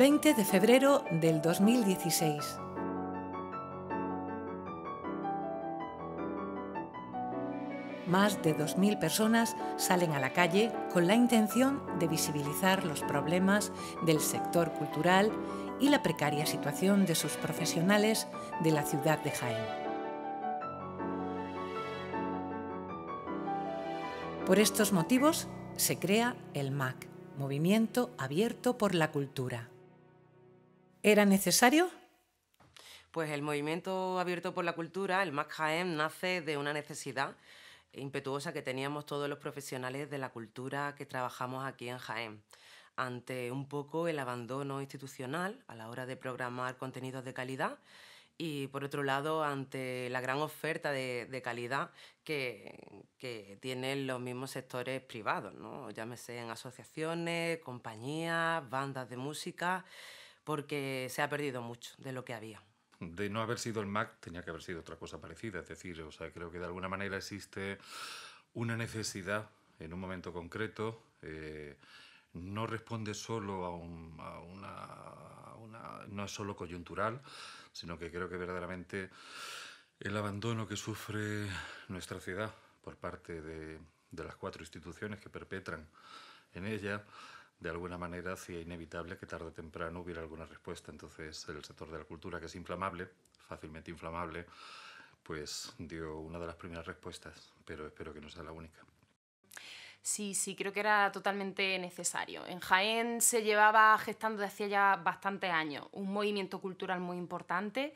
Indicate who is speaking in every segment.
Speaker 1: 20 de febrero del
Speaker 2: 2016. Más de 2.000 personas salen a la calle con la intención de visibilizar los problemas del sector cultural y la precaria situación de sus profesionales de la ciudad de Jaén. Por estos motivos se crea el MAC, Movimiento Abierto por la Cultura era necesario?
Speaker 3: Pues el movimiento abierto por la cultura, el MAC Jaén, nace de una necesidad impetuosa que teníamos todos los profesionales de la cultura que trabajamos aquí en Jaén ante un poco el abandono institucional a la hora de programar contenidos de calidad y por otro lado ante la gran oferta de, calidad que, tienen los mismos sectores privados, ¿no? llámese en asociaciones, compañías, bandas de música porque se ha perdido mucho de lo que había.
Speaker 4: De no haber sido el Mac, tenía que haber sido otra cosa parecida. Es decir, o sea, creo que de alguna manera existe una necesidad en un momento concreto. Eh, no responde solo a, una, no es solo coyuntural, sino que creo que verdaderamente el abandono que sufre nuestra ciudad por parte de, de las cuatro instituciones que perpetran en ella de alguna manera hacía inevitable que tarde o temprano hubiera alguna respuesta. Entonces el sector de la cultura, que es inflamable, fácilmente inflamable, pues dio una de las primeras respuestas, pero espero que no sea la única.
Speaker 5: Sí, sí, creo que era totalmente necesario. En Jaén se llevaba gestando desde hacía ya bastantes años un movimiento cultural muy importante,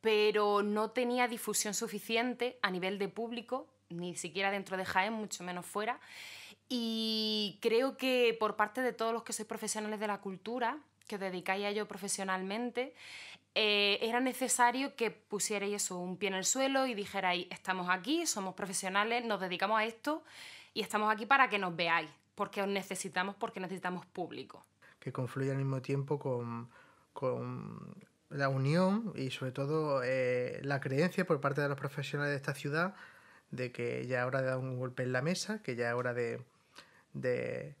Speaker 5: pero no tenía difusión suficiente a nivel de público, ni siquiera dentro de Jaén, mucho menos fuera. Y creo que por parte de todos los que sois profesionales de la cultura, que os dedicáis a ello profesionalmente, eh, era necesario que pusierais eso, un pie en el suelo y dijerais, estamos aquí, somos profesionales, nos dedicamos a esto y estamos aquí para que nos veáis, porque os necesitamos, porque necesitamos público.
Speaker 6: Que confluye al mismo tiempo con, con la unión y sobre todo eh, la creencia por parte de los profesionales de esta ciudad de que ya es hora de dar un golpe en la mesa, que ya es hora de, de,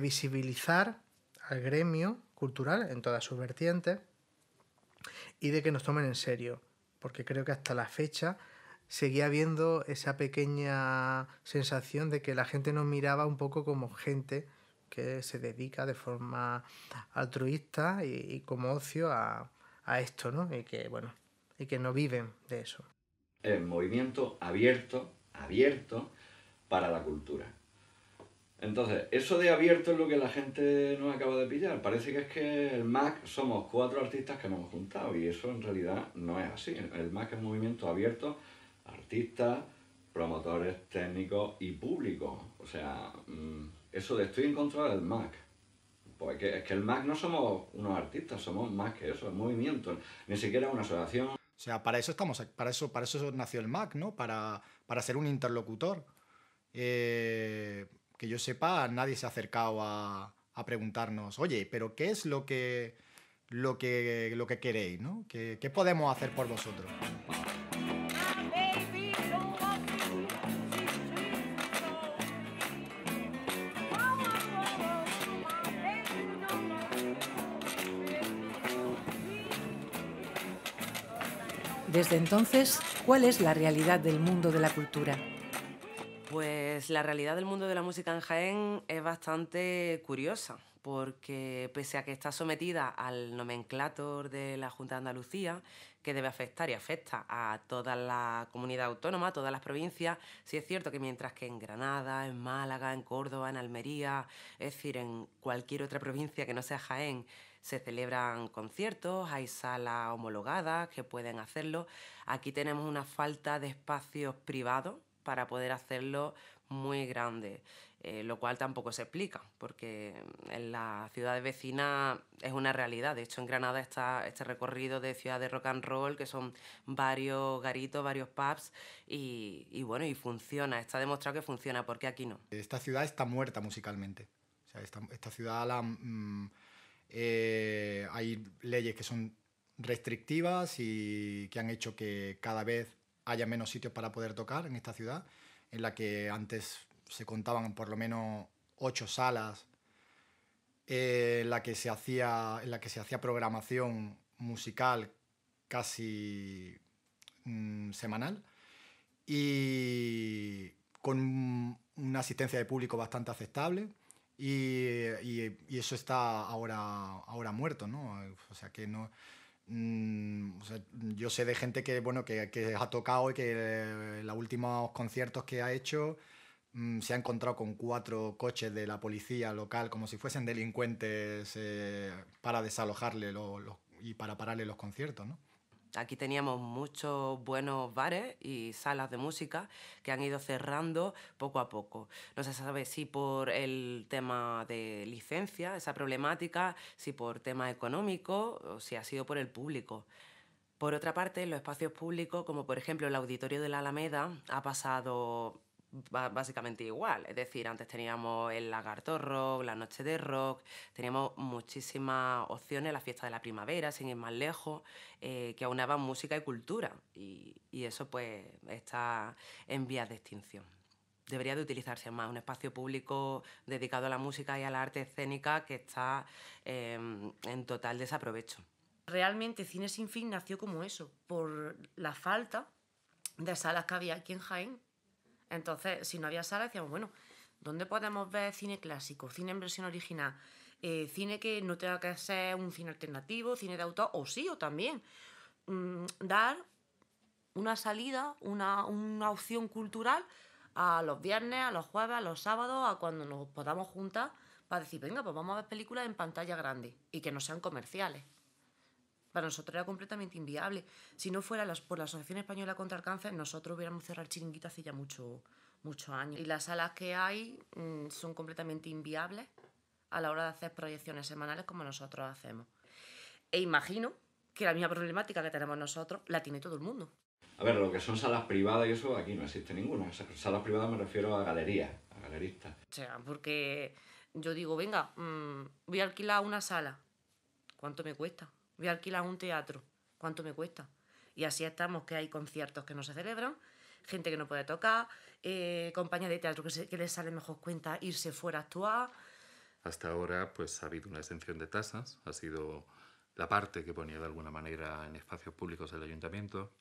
Speaker 6: visibilizar al gremio cultural en todas sus vertientes y de que nos tomen en serio, porque creo que hasta la fecha seguía habiendo esa pequeña sensación de que la gente nos miraba un poco como gente que se dedica de forma altruista y, como ocio a, a, esto, ¿no? Y que, bueno, y que no viven de eso.
Speaker 7: El movimiento abierto, abierto para la cultura. Entonces, eso de abierto es lo que la gente nos acaba de pillar. Parece que es que el MAC somos cuatro artistas que nos hemos juntado y eso en realidad no es así. El MAC es movimiento abierto, artistas, promotores, técnicos y público. O sea, mm, eso de estoy en contra del MAC. porque pues es que el MAC no somos unos artistas, somos más que eso, es movimiento, ni siquiera una asociación. O
Speaker 8: sea, para eso estamos, para eso, para eso nació el MAC, ¿no? Para, para ser un interlocutor. Eh que yo sepa, nadie se ha acercado a, preguntarnos, oye, pero ¿qué es lo que, lo que, lo que queréis? ¿Qué podemos hacer por vosotros?
Speaker 2: Desde entonces, ¿cuál es la realidad del mundo de la cultura?
Speaker 3: Pues la realidad del mundo de la música en Jaén es bastante curiosa, porque pese a que está sometida al nomenclator de la Junta de Andalucía, que debe afectar y afecta a toda la comunidad autónoma, a todas las provincias, sí es cierto que mientras que en Granada, en Málaga, en Córdoba, en Almería, es decir, en cualquier otra provincia que no sea Jaén, se celebran conciertos, hay salas homologadas que pueden hacerlo. Aquí tenemos una falta de espacios privados para poder hacerlo muy grande, eh, lo cual tampoco se explica, porque en las ciudades vecinas es una realidad. De hecho, en Granada está este recorrido de ciudad de rock and roll, que son varios garitos, varios pubs, y, bueno, y funciona, está demostrado que funciona, ¿por qué aquí no.
Speaker 8: Esta ciudad está muerta musicalmente. O sea, esta, ciudad mm, eh, hay leyes que son restrictivas y que han hecho que cada vez haya menos sitios para poder tocar en esta ciudad, en la que antes se contaban por lo menos ocho salas, eh, en, la que se hacía, en la que se hacía programación musical casi mm, semanal y con una asistencia de público bastante aceptable. Y, eso está ahora, ahora muerto, ¿no? O sea que no, Mm, yo sé de gente que, bueno, que, ha tocado y que en eh, los últimos conciertos que ha hecho mm, se ha encontrado con cuatro coches de la policía local como si fuesen delincuentes eh, para desalojarle y para pararle los conciertos, ¿no? Aquí
Speaker 3: teníamos muchos buenos bares y salas de música que han ido cerrando poco a poco. No se sabe si por el tema de licencia, esa problemática, si por tema económico o si ha sido por el público. Por otra parte, en los espacios públicos, como por ejemplo el auditorio de la Alameda, ha pasado básicamente igual. Es decir, antes teníamos el lagarto rock, la noche de rock, teníamos muchísimas opciones, la fiesta de la primavera, sin ir más lejos, eh, que aunaban música y cultura. Y, eso pues está en vías de extinción. Debería de utilizarse más un espacio público dedicado a la música y a la arte escénica que está em, en total desaprovecho. Realmente Cine
Speaker 9: Sin Fin nació como eso, por la falta de salas que había aquí en Jaén entonces, si no había sala, decíamos, bueno, ¿dónde podemos ver cine clásico, cine en versión original? Eh, cine que no tenga que ser un cine alternativo, cine de autor, o sí, o también. Mm, dar una salida, una, una opción cultural a los viernes, a los jueves, a los sábados, a cuando nos podamos juntar para decir, venga, pues vamos a ver películas en pantalla grande y que no sean comerciales para nosotros era completamente inviable. Si no fuera por la Asociación Española contra el Cáncer, nosotros hubiéramos cerrado el chiringuito hace ya mucho, muchos años. Y las salas que hay mm, son completamente inviables a la hora de hacer proyecciones semanales como nosotros hacemos. E imagino que la misma problemática que tenemos nosotros la tiene todo el mundo.
Speaker 7: A ver, lo que son salas privadas y eso, aquí no existe ninguna. Salas privadas me refiero a galerías, a galeristas. O
Speaker 9: sea, porque yo digo, venga, mm, voy a alquilar una sala. ¿Cuánto me cuesta? voy a alquilar un teatro, ¿cuánto me cuesta? Y así estamos, que hay conciertos que no se celebran, gente que no puede tocar, eh, compañía de teatro que, se, que les sale mejor cuenta irse fuera a actuar.
Speaker 4: Hasta ahora pues ha habido una exención de tasas, ha sido la parte que ponía de alguna manera en espacios públicos el ayuntamiento,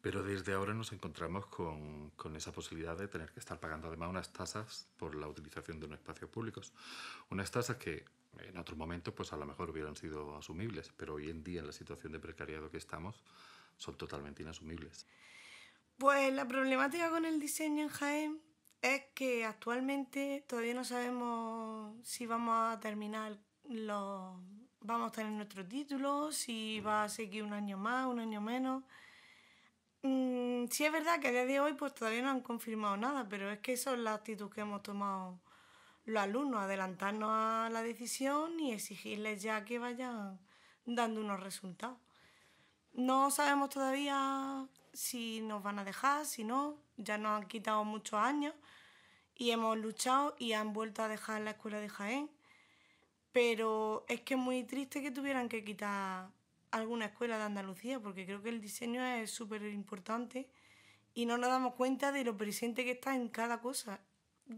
Speaker 4: pero desde ahora nos encontramos con, con, esa posibilidad de tener que estar pagando además unas tasas por la utilización de unos espacios públicos. Unas tasas que en otros momento, pues a lo mejor hubieran sido asumibles, pero hoy en día, en la situación de precariado que estamos, son totalmente inasumibles.
Speaker 1: Pues la problemática con el diseño en Jaén es que actualmente todavía no sabemos si vamos a terminar los... vamos a tener nuestro título, si va a seguir un año más, un año menos. Mm, sí es verdad que a día de hoy pues todavía no han confirmado nada, pero es que esa es la actitud que hemos tomado los alumnos, adelantarnos a la decisión y exigirles ya que vayan dando unos resultados. No sabemos todavía si nos van a dejar, si no, ya nos han quitado muchos años y hemos luchado y han vuelto a dejar la escuela de Jaén. Pero es que es muy triste que tuvieran que quitar alguna escuela de Andalucía, porque creo que el diseño es súper importante y no nos damos cuenta de lo presente que está en cada cosa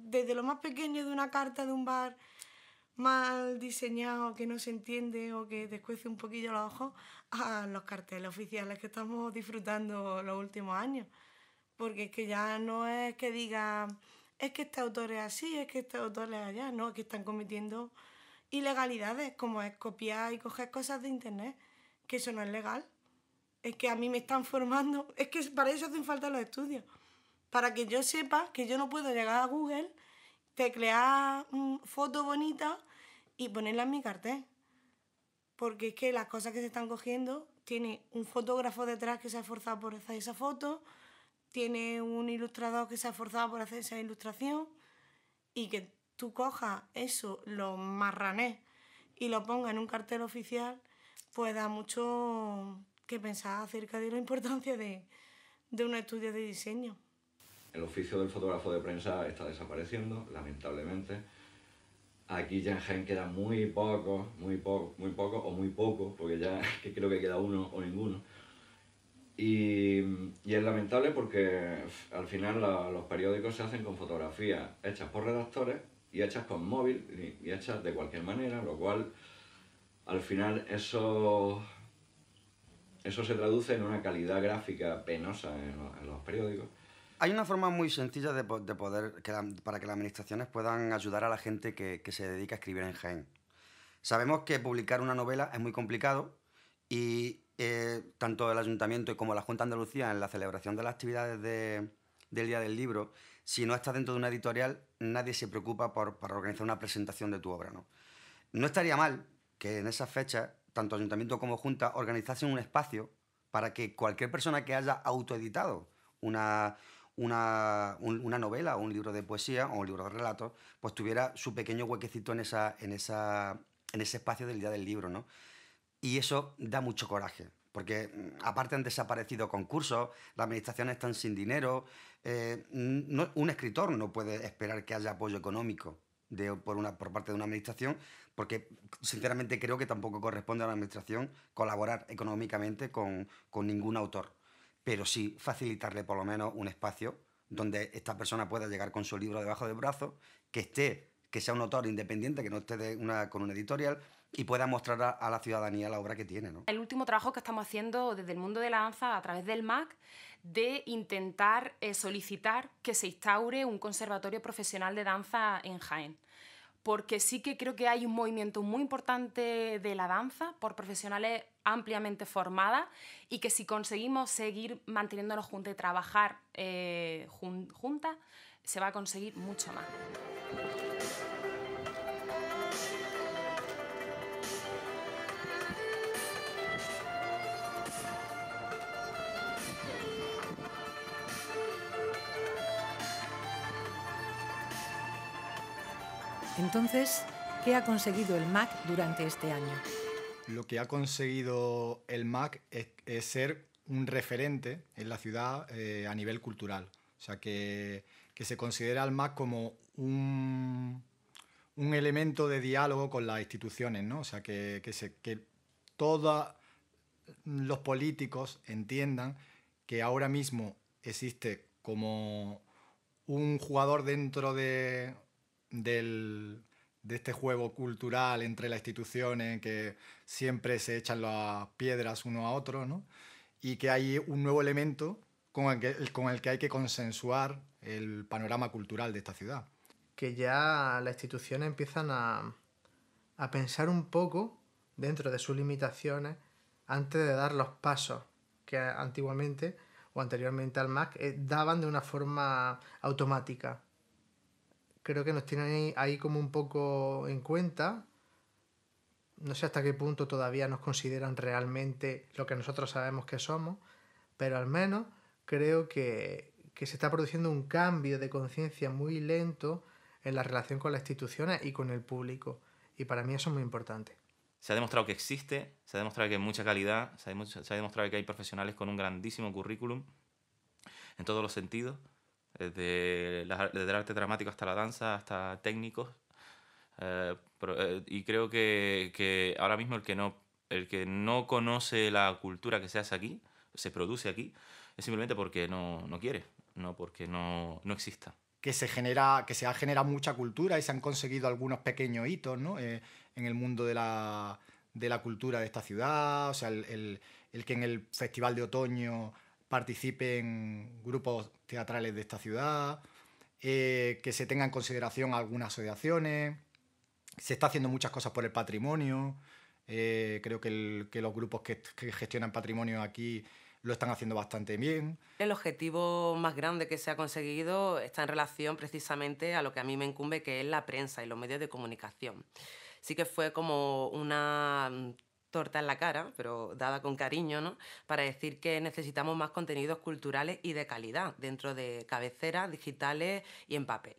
Speaker 1: desde lo más pequeño de una carta de un bar mal diseñado que no se entiende o que descuece un poquillo los ojos a los carteles oficiales que estamos disfrutando los últimos años. Porque es que ya no es que diga, es que este autor es así, es que este autor es allá, no, es que están cometiendo ilegalidades, como es copiar y coger cosas de internet, que eso no es legal. Es que a mí me están formando, es que para eso hacen falta los estudios para que yo sepa que yo no puedo llegar a Google, teclear una mm, foto bonita y ponerla en mi cartel. Porque es que las cosas que se están cogiendo, tiene un fotógrafo detrás que se ha esforzado por hacer esa foto, tiene un ilustrador que se ha esforzado por hacer esa ilustración y que tú cojas eso, lo marrané y lo pongas en un cartel oficial, pues da mucho que pensar acerca de la importancia de un estudio de diseño.
Speaker 7: El oficio del fotógrafo de prensa está desapareciendo, lamentablemente. Aquí ya en Jaén queda muy poco, muy poco, muy poco o muy poco, porque ya creo que queda uno o ninguno. Y, es lamentable porque al final los periódicos se hacen con fotografías hechas por redactores y hechas con móvil y, y hechas de cualquier manera, lo cual al final eso, eso se traduce en una calidad gráfica penosa en, los
Speaker 10: periódicos hay una forma muy sencilla de, poder, para que las administraciones puedan ayudar a la gente que, se dedica a escribir en Jaén. Sabemos que publicar una novela es muy complicado y eh, tanto el ayuntamiento como la Junta Andalucía en la celebración de las actividades del Día del Libro, si no estás dentro de una editorial, nadie se preocupa por, para organizar una presentación de tu obra. ¿no? no estaría mal que en esas fechas, tanto ayuntamiento como Junta, organizasen un espacio para que cualquier persona que haya autoeditado una, una, novela o un libro de poesía o un libro de relatos, pues tuviera su pequeño huequecito en, ese espacio del día del libro, ¿no? Y eso da mucho coraje, porque mm, aparte han desaparecido concursos, las administraciones están sin dinero, eh, un escritor no puede esperar que haya apoyo económico. por, una, por parte de una administración, porque sinceramente creo que tampoco corresponde a la administración colaborar económicamente con ningún autor pero sí facilitarle por lo menos un espacio donde esta persona pueda llegar con su libro debajo del brazo, que esté, que sea un autor independiente, que no esté con una editorial y pueda mostrar a, la ciudadanía la obra que tiene.
Speaker 5: El último trabajo que estamos haciendo desde el mundo de la danza a través del MAC de intentar eh, solicitar que se instaure un conservatorio profesional de danza en Jaén porque sí que creo que hay un movimiento muy importante de la danza por profesionales ampliamente formada y que si conseguimos seguir manteniéndonos juntos y trabajar eh, junta se va a conseguir mucho más.
Speaker 2: Entonces, ¿qué ha conseguido el MAC durante este año?
Speaker 8: lo que ha conseguido el MAC es, ser un referente en la ciudad eh, a nivel cultural. O sea, que, se considera el MAC como un, un, elemento de diálogo con las instituciones, ¿no? O sea, que, que, que todos los políticos entiendan que ahora mismo existe como un jugador dentro de, del, de este juego cultural entre las instituciones que siempre se echan las piedras uno a otro, y que hay un nuevo elemento con el, que, hay que consensuar
Speaker 6: el panorama cultural de esta ciudad. Que ya las instituciones empiezan a, pensar un poco dentro de sus limitaciones antes de dar los pasos que antiguamente o anteriormente al Mac eh, daban de una forma automática creo que nos tienen ahí, como un poco en cuenta. No sé hasta qué punto todavía nos consideran realmente lo que nosotros sabemos que somos, pero al menos creo que, que se está produciendo un cambio de conciencia muy lento en la relación con las instituciones y con el público. Y para mí eso es muy importante.
Speaker 11: Se ha demostrado que existe, se ha demostrado que hay mucha calidad, se ha, demostrado que hay profesionales con un grandísimo currículum en todos los sentidos, desde, el arte dramático hasta la danza, hasta técnicos. Eh, eh, y creo que, ahora mismo el que, no, el que no conoce la cultura que se hace aquí, se produce aquí, es simplemente porque no, no quiere, no porque no, no exista
Speaker 8: que se genera que se ha generado mucha cultura y se han conseguido algunos pequeños hitos ¿no? Eh, en el mundo de la, de la, cultura de esta ciudad o sea el, el, que en el festival de otoño participe grupos teatrales de esta ciudad, eh, que se tengan en consideración algunas asociaciones. Se está haciendo muchas cosas por el patrimonio. Eh, creo que, los grupos que, gestionan patrimonio aquí lo están haciendo bastante bien.
Speaker 3: El objetivo más grande que se ha conseguido está en relación precisamente a lo que a mí me incumbe, que es la prensa y los medios de comunicación. Sí que fue como una torta en la cara, pero dada con cariño, ¿no? Para decir que necesitamos más contenidos culturales y de calidad dentro de cabeceras digitales y en papel.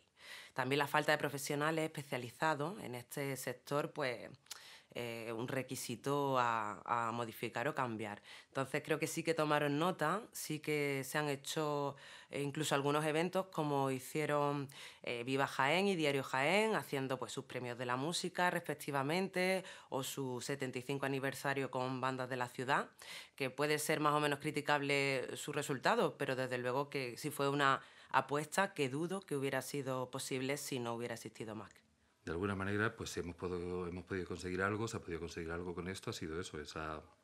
Speaker 3: También la falta de profesionales especializados en este sector, pues eh, un requisito a, modificar o cambiar. Entonces creo que sí que tomaron nota, sí que se han hecho eh, incluso algunos eventos como hicieron eh, Viva Jaén y Diario Jaén, haciendo pues sus premios de la música respectivamente o su 75 aniversario con bandas de la ciudad, que puede ser más o menos criticable su resultado, pero desde luego que sí fue una apuesta que dudo que hubiera sido posible si no hubiera existido MAC
Speaker 4: de alguna manera pues hemos podido, hemos podido conseguir algo, se ha podido conseguir algo con esto, ha sido eso,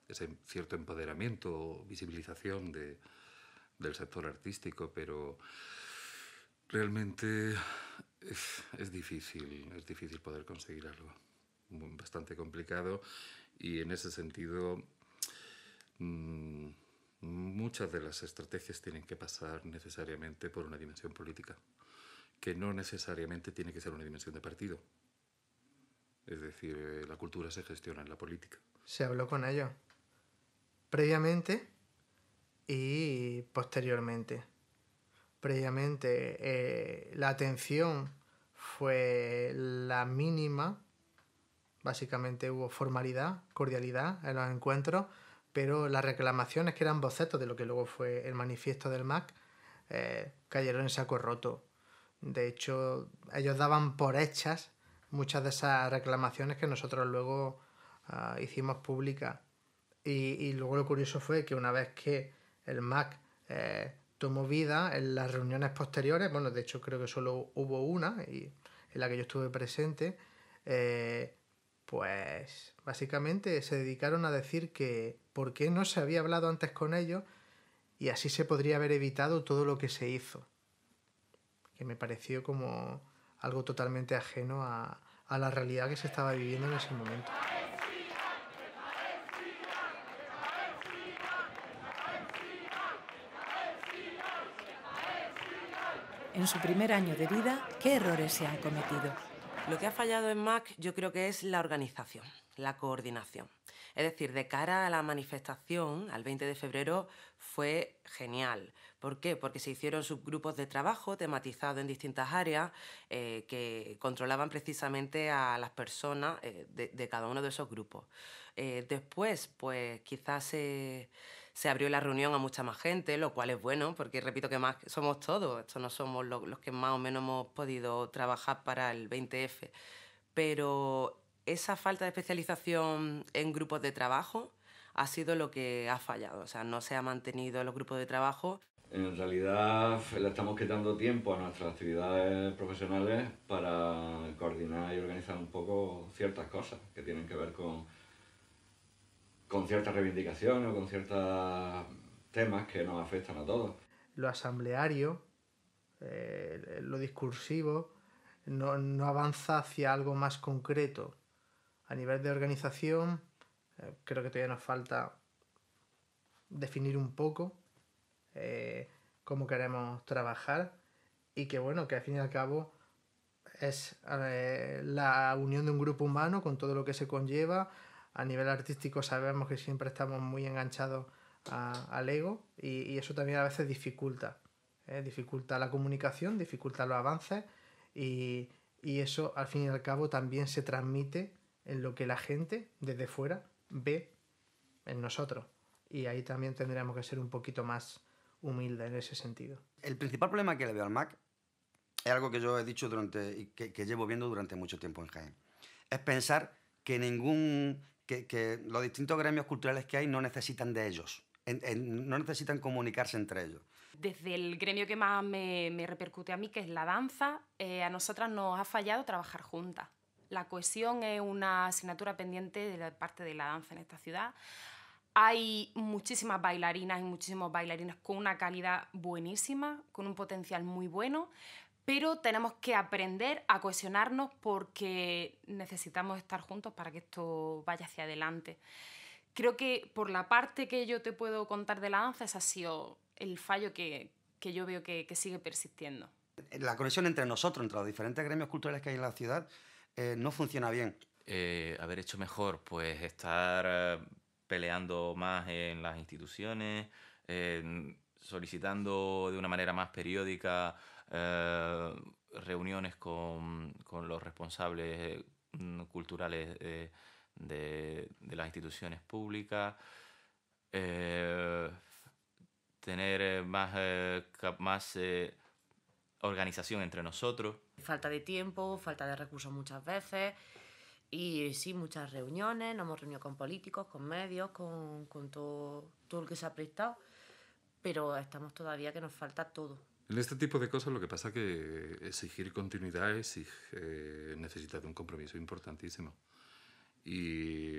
Speaker 4: ese cierto empoderamiento, visibilización del sector artístico, pero realmente es, difícil, es difícil poder conseguir algo, bastante complicado y en ese sentido... Mm, muchas de las estrategias tienen que pasar necesariamente por una dimensión política que no necesariamente tiene que ser una dimensión de partido. Es decir, eh, la cultura se gestiona en la política.
Speaker 6: Se habló con ellos previamente y posteriormente. Previamente eh, la atención fue la mínima, básicamente hubo formalidad, cordialidad en los encuentros, pero las reclamaciones que eran bocetos de lo que luego fue el manifiesto del MAC eh, cayeron en saco roto. De hecho, ellos daban por hechas muchas de esas reclamaciones que nosotros luego ah, hicimos públicas. Y, luego lo curioso fue que una vez que el Mac eh, tomó vida en las reuniones posteriores, bueno, de hecho creo que solo hubo una y, en la que yo estuve presente, eh, pues básicamente se dedicaron a decir que por qué no se había hablado antes con ellos y así se podría haber evitado todo lo que se hizo me pareció como algo totalmente ajeno a, a la realidad que se estaba viviendo en ese momento.
Speaker 2: En su primer año de vida, ¿qué errores se han cometido?
Speaker 3: Lo que ha fallado en MAC yo creo que es la organización, la coordinación. Es decir, de cara a la manifestación, al 20 de febrero, fue genial. ¿Por qué? Porque se hicieron subgrupos de trabajo tematizados en distintas áreas eh, que controlaban precisamente a las personas eh, de, cada uno de esos grupos. Eh, después, pues quizás se abrió la reunión a mucha más gente, lo cual es bueno, porque repito que más somos todos, estos no somos los, los que más o menos hemos podido trabajar para el 20F, pero esa falta de especialización en grupos de trabajo ha sido lo que ha fallado, o sea, no se ha mantenido los grupos de trabajo.
Speaker 7: En realidad le estamos quitando tiempo a nuestras actividades profesionales para coordinar y organizar un poco ciertas cosas que tienen que ver con, con ciertas reivindicaciones o con ciertos temas que nos afectan a todos.
Speaker 6: Lo asambleario, eh, lo discursivo, no avanza hacia algo más concreto, a nivel de organización, eh, creo que todavía nos falta definir un poco eh, cómo queremos trabajar y que bueno, que al fin y al cabo es eh, la unión de un grupo humano con todo lo que se conlleva. A nivel artístico sabemos que siempre estamos muy enganchados al ego y, eso también a veces dificulta. dificulta la comunicación, dificulta los avances y, y, eso al fin y al cabo también se transmite en lo que la gente desde fuera ve en nosotros. Y ahí también tendríamos que ser un poquito más humildes en ese sentido.
Speaker 10: El principal problema que le veo al Mac es algo que yo he dicho durante y que, llevo viendo durante mucho tiempo en Jaén. Es pensar que ningún que, que los distintos gremios culturales que hay no necesitan de ellos. no necesitan comunicarse entre ellos.
Speaker 5: Desde el gremio que más me, me repercute a mí, que es la danza, eh, a nosotras nos ha fallado trabajar juntas. La cohesión es una asignatura pendiente de la parte de la danza en esta ciudad. Hay muchísimas bailarinas y muchísimos bailarines con una calidad buenísima, con un potencial muy bueno, pero tenemos que aprender a cohesionarnos porque necesitamos estar juntos para que esto vaya hacia adelante. Creo que por la parte que yo te puedo contar de la danza, ese ha sido el fallo que, que yo veo que, que sigue persistiendo.
Speaker 10: La conexión entre nosotros, entre los diferentes gremios culturales que hay en la ciudad, eh, no funciona bien?
Speaker 11: Eh, haber hecho mejor, pues estar eh, peleando más en las instituciones, solicitando de una manera más periódica reuniones con, los responsables culturales de, de las instituciones públicas, tener más, más organización entre nosotros
Speaker 9: falta de tiempo, falta de recursos muchas veces. Y sí, muchas reuniones, nos hemos reunido con políticos, con medios, con, todo, todo lo que se ha prestado, pero estamos todavía que nos falta todo.
Speaker 4: En este tipo de cosas lo que pasa es que exigir continuidad es eh, necesita de un compromiso importantísimo. Y,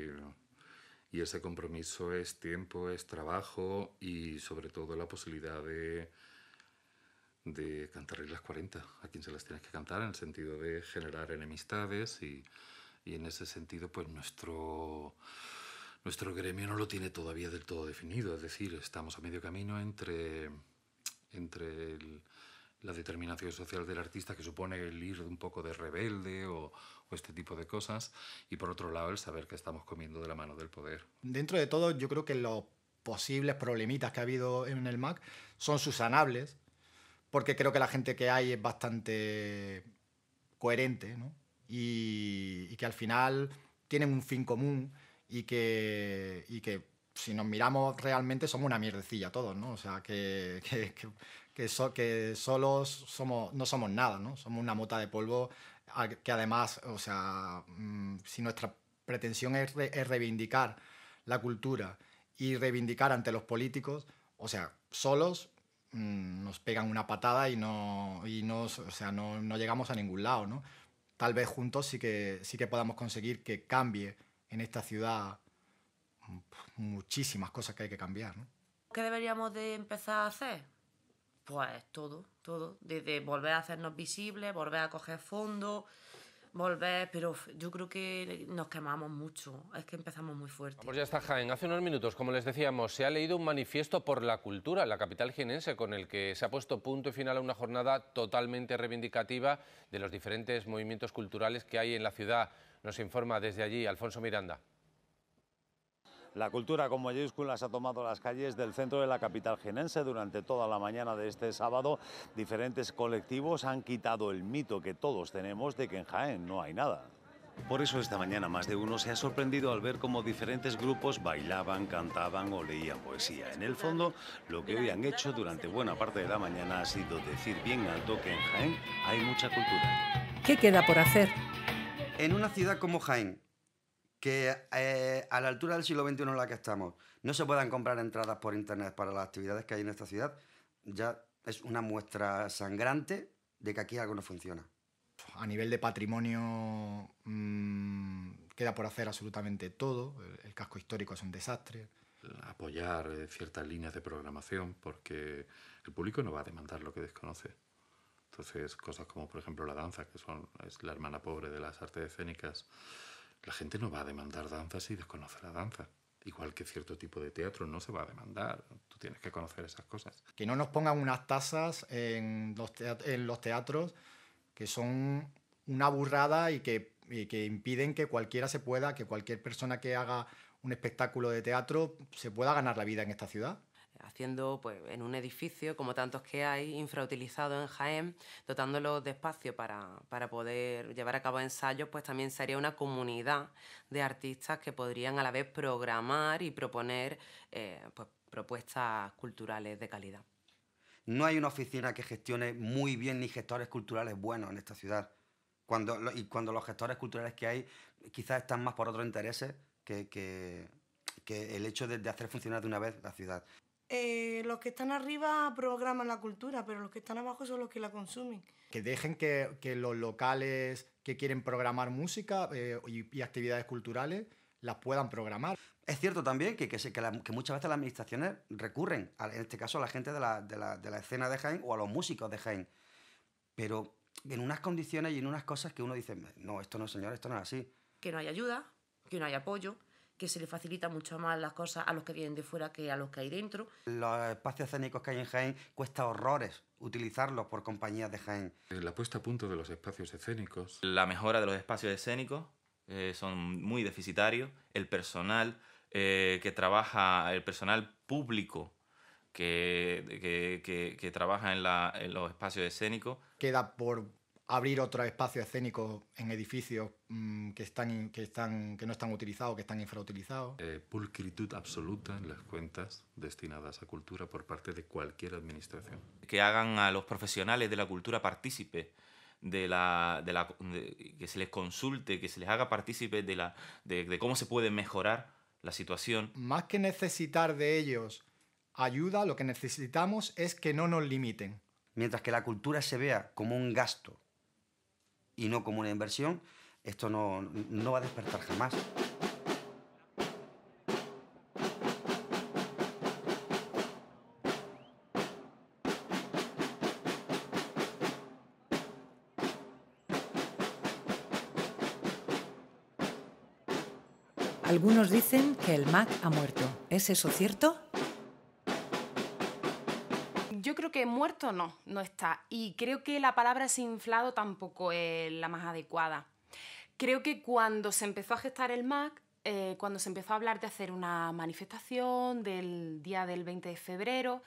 Speaker 4: y ese compromiso es tiempo, es trabajo y sobre todo la posibilidad de, de cantar las 40 a quien se las tienes que cantar en el sentido de generar enemistades y, en ese sentido pues nuestro nuestro gremio no lo tiene todavía del todo definido, es decir, estamos a medio camino entre, entre la determinación social del artista, que supone el ir un poco de rebelde o, o, este tipo de cosas, y por otro lado el saber que estamos comiendo de la mano del poder.
Speaker 8: Dentro de todo, yo creo que los posibles problemitas que ha habido en el MAC son susanables, porque creo que la gente que hay es bastante coherente, y, que al final tienen un fin común y que, que si nos miramos realmente somos una mierdecilla todos, ¿no? O sea, que, que, que, solos somos, no somos nada, ¿no? Somos una mota de polvo que además, o sea, mm, si nuestra pretensión es reivindicar la cultura y reivindicar ante los políticos, o sea, solos Mm, nos pegan una patada y, no, sea, no, llegamos a ningún lado, ¿no? Tal vez juntos sí que, sí que podamos conseguir que cambie en esta ciudad mm, muchísimas cosas que hay que cambiar, ¿no?
Speaker 9: ¿Qué deberíamos de empezar a hacer? Pues todo, todo. Desde volver a hacernos visibles, volver a coger fondo, volver, pero yo creo que nos quemamos mucho, es que empezamos muy fuerte.
Speaker 4: Pues ya está Jaén. Hace unos minutos, como les decíamos, se ha leído un manifiesto por la cultura en la capital jienense con el que se ha puesto punto y final a una jornada totalmente reivindicativa de los diferentes movimientos culturales que hay en la ciudad. Nos informa desde allí Alfonso Miranda.
Speaker 11: La cultura con mayúsculas ha tomado las calles del centro de la capital genense durante toda la mañana de este sábado. Diferentes colectivos han quitado el mito que todos tenemos de que en Jaén no hay nada. Por eso esta mañana más de uno se ha sorprendido al ver cómo diferentes grupos bailaban, cantaban o leían poesía. En el fondo, lo que hoy han hecho durante buena parte de la mañana ha sido decir bien
Speaker 10: alto que en Jaén hay mucha cultura.
Speaker 2: ¿Qué queda por hacer?
Speaker 10: En una ciudad como Jaén, que eh, a la altura del siglo XXI en la que estamos no se puedan comprar entradas por internet para las actividades que hay en esta ciudad, ya es una muestra sangrante de que aquí algo no funciona.
Speaker 8: A nivel de patrimonio mm, queda por hacer absolutamente todo. El, casco histórico es un desastre.
Speaker 10: Apoyar
Speaker 4: eh, ciertas líneas de programación porque el público no va a demandar lo que desconoce. Entonces, cosas como, por ejemplo, la danza, que son, es la hermana pobre de las artes escénicas, la gente no va a demandar danza si desconoce la danza. Igual que cierto tipo de teatro no se va a demandar. Tú tienes que conocer esas cosas.
Speaker 8: Que no nos pongan unas tasas en los, teatros que son una burrada y que, y que impiden que cualquiera se pueda, que cualquier persona que haga un espectáculo de teatro se pueda ganar la vida en esta ciudad
Speaker 3: haciendo pues, en un edificio, como tantos que hay, infrautilizado en Jaén, dotándolo de espacio para, poder llevar a cabo ensayos, pues también sería una comunidad de artistas que podrían a la vez programar y proponer eh,
Speaker 10: pues, propuestas culturales de calidad. No hay una oficina que gestione muy bien ni gestores culturales buenos en esta ciudad. Cuando, y cuando los gestores culturales que hay quizás están más por otros intereses que, que, el hecho de hacer funcionar de una vez la ciudad.
Speaker 1: Eh, los que están arriba programan la cultura, pero los que están abajo son los que la consumen.
Speaker 8: Que dejen que, los locales que quieren programar música eh,
Speaker 10: y, actividades culturales las puedan programar. Es cierto también que, muchas veces las administraciones recurren, en este caso a la gente de la, de la, escena de Jaén o a los músicos de Jaén, pero en unas condiciones y en unas cosas que uno dice, no, esto no, señor, esto no es así.
Speaker 9: Que no hay ayuda, que no hay apoyo, que se le facilita mucho más las cosas a los que vienen de fuera que a
Speaker 10: los que hay dentro. Los espacios escénicos que hay en Jaén cuesta horrores utilizarlos por compañías de Jaén.
Speaker 11: Eh, la puesta a punto de los espacios escénicos. La mejora de los espacios escénicos eh, son muy deficitarios. El personal eh, que trabaja, el personal público que, trabaja en, en los espacios escénicos.
Speaker 8: Queda por abrir otro espacio escénico en edificios mm, que, están, que, están, que no están utilizados, que están infrautilizados.
Speaker 4: Eh, pulcritud absoluta en las cuentas destinadas a cultura por parte de cualquier administración.
Speaker 8: Que hagan a los profesionales de la
Speaker 11: cultura partícipes. De la, de la que se les consulte, que se les haga partícipes de, la, de cómo se puede mejorar la situación.
Speaker 8: Más que necesitar de
Speaker 10: ellos ayuda, lo que necesitamos es que no nos limiten. Mientras que la cultura se vea como un gasto y no como una inversión, esto no, no va a despertar jamás.
Speaker 2: Algunos dicen que el Mac ha muerto. ¿Es eso cierto?
Speaker 5: que muerto no, no está. Y creo que la palabra inflado tampoco es la más adecuada. Creo que cuando se empezó a gestar el MAC, eh, cuando se empezó a hablar de hacer una manifestación del día del 20 de febrero,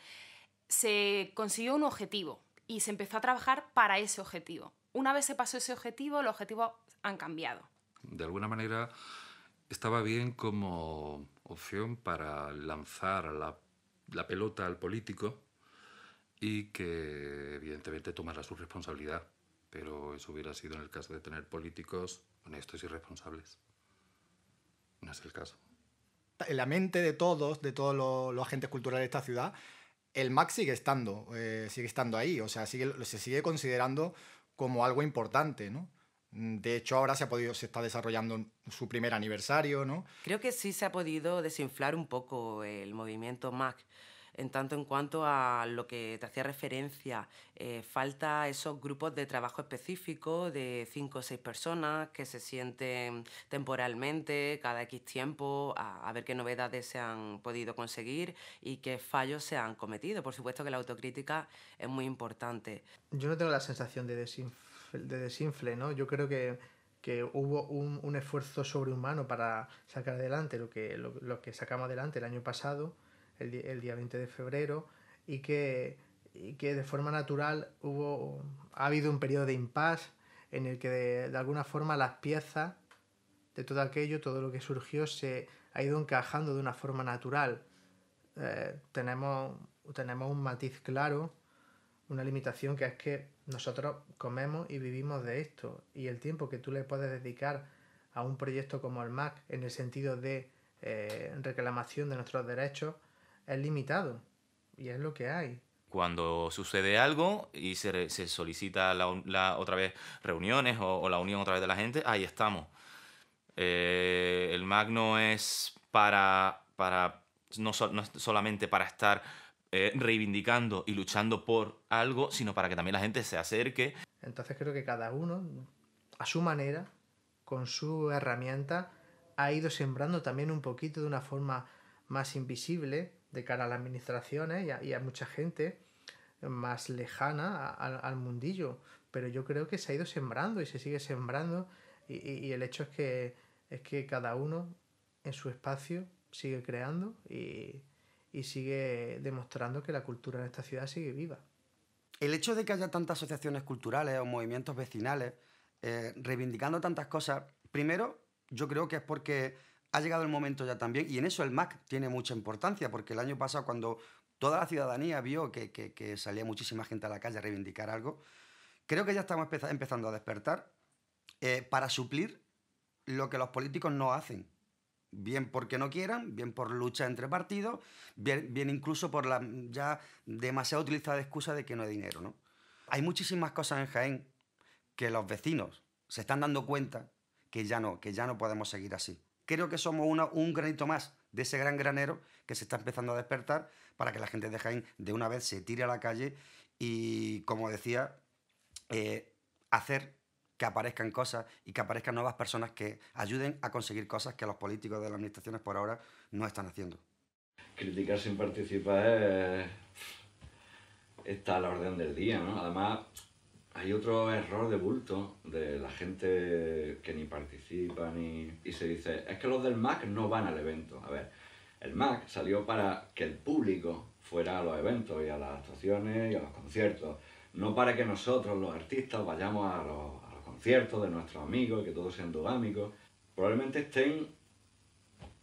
Speaker 5: se consiguió un objetivo y se empezó a trabajar para ese objetivo. Una vez se pasó ese objetivo, los objetivos han cambiado.
Speaker 4: De alguna manera estaba bien como opción para lanzar la pelota al político y que evidentemente tomará su responsabilidad, pero eso hubiera sido en el caso de tener políticos honestos y responsables. No es el caso.
Speaker 8: En la mente de todos, de todos los, agentes culturales de esta ciudad, el MAC sigue estando, eh, sigue estando ahí, o sea, sigue, se sigue considerando como algo importante, ¿no? De hecho, ahora se ha podido, se está desarrollando su primer aniversario, ¿no?
Speaker 3: Creo que sí se ha podido desinflar un poco el movimiento MAC en tanto en cuanto a lo que te hacía referencia. Eh, falta esos grupos de trabajo específicos de cinco o seis personas que se sienten temporalmente, cada X tiempo, a, ver qué novedades se han podido conseguir y qué fallos se han cometido. Por supuesto que la autocrítica es muy importante.
Speaker 6: Yo no tengo la sensación de desinfle, ¿no? Yo creo que que hubo un, esfuerzo sobrehumano para sacar adelante lo, que sacamos adelante el año pasado el, día 20 de febrero, y que, que de forma natural hubo, ha habido un periodo de impasse en el que de, alguna forma las piezas de todo aquello, todo lo que surgió, se ha ido encajando de una forma natural. Eh, tenemos, tenemos un matiz claro, una limitación que es que nosotros comemos y vivimos de esto. Y el tiempo que tú le puedes dedicar a un proyecto como el MAC en el sentido de eh, reclamación de nuestros derechos es limitado y es lo que hay.
Speaker 11: Cuando sucede algo y se, se solicita la, otra vez reuniones o, la unión otra vez de la gente, ahí estamos. Eh, el Magno es para, para no, es solamente para estar eh, reivindicando y luchando por algo, sino para que también la gente se acerque.
Speaker 6: Entonces creo que cada uno, a su manera, con su herramienta, ha ido sembrando también un poquito de una forma más invisible de cara a las administraciones ¿eh? y, a, mucha gente más lejana al mundillo. Pero yo creo que se ha ido sembrando y se sigue sembrando y, el hecho es que, es que cada uno en su espacio sigue creando y,
Speaker 10: sigue demostrando que la cultura en esta ciudad sigue viva. El hecho de que haya tantas asociaciones culturales o movimientos vecinales eh, reivindicando tantas cosas, primero yo creo que es porque ha llegado el momento ya también, y en eso el MAC tiene mucha importancia, porque el año pasado cuando toda la ciudadanía vio que, salía muchísima gente a la calle a reivindicar algo, creo que ya estamos empezando a despertar eh, para suplir lo que los políticos no hacen. Bien porque no quieran, bien por lucha entre partidos, bien, bien incluso por la ya demasiado utilizada excusa de que no hay dinero. ¿no? Hay muchísimas cosas en Jaén que los vecinos se están dando cuenta que ya no, que ya no podemos seguir así creo que somos un granito más de ese gran granero que se está empezando a despertar para que la gente de Jaén de una vez se tire a la calle y, como decía, eh, hacer que aparezcan cosas y que aparezcan nuevas personas que ayuden a conseguir cosas que los políticos de las administraciones por ahora no están haciendo.
Speaker 7: Criticar sin participar está a la orden del día, ¿no? Además, hay otro error de bulto de la gente que ni participa ni... y se dice, es que los del MAC no van al evento. A ver, el MAC salió para que el público fuera a los eventos y a las actuaciones y a los conciertos, no para que nosotros los artistas vayamos a los, conciertos de nuestros amigos y que todos sean dogámicos. Probablemente estén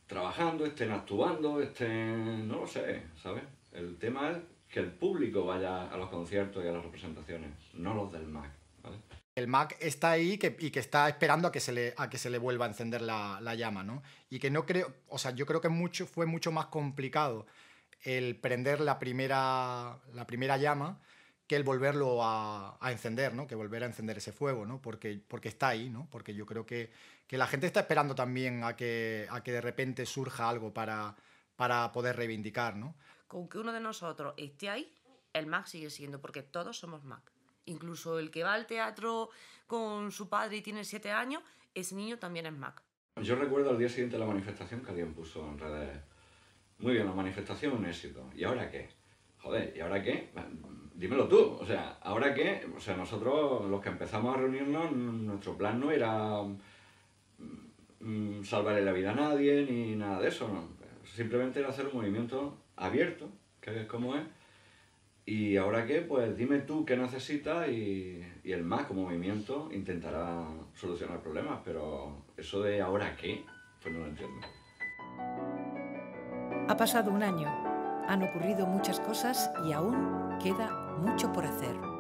Speaker 7: trabajando, estén actuando, estén... no lo sé, ¿sabes? El tema es que el público vaya a los conciertos y a las representaciones, no los del Mac. ¿vale?
Speaker 8: El Mac está ahí que, y que está esperando a que se le, a que se le vuelva a encender la, la, llama, ¿no? Y que no creo, o sea, yo creo que mucho, fue mucho más complicado el prender la primera, la primera llama que el volverlo a, a, encender, ¿no? Que volver a encender ese fuego, ¿no? Porque, porque está ahí, ¿no? Porque yo creo que, que la gente está esperando también a que, a que de repente surja algo para, para poder reivindicar, ¿no?
Speaker 9: con que uno de nosotros esté ahí, el Mac sigue siendo, porque todos somos Mac. Incluso el que va al teatro con su padre y tiene siete años, ese niño también es Mac.
Speaker 7: Yo recuerdo al día siguiente la manifestación que alguien puso en redes. Muy bien, la manifestación un éxito. ¿Y ahora qué? Joder, ¿y ahora qué? Dímelo tú. O sea, ¿ahora qué? O sea, nosotros los que empezamos a reunirnos, nuestro plan no era mm, mm, salvarle la vida a nadie ni nada de eso. Simplemente era hacer un movimiento abierto, que es como es. Y ahora qué, pues dime tú qué necesitas y, el más como movimiento intentará solucionar problemas, pero eso de ahora qué, pues no lo entiendo.
Speaker 2: Ha pasado un año, han ocurrido muchas cosas y aún queda mucho por hacer.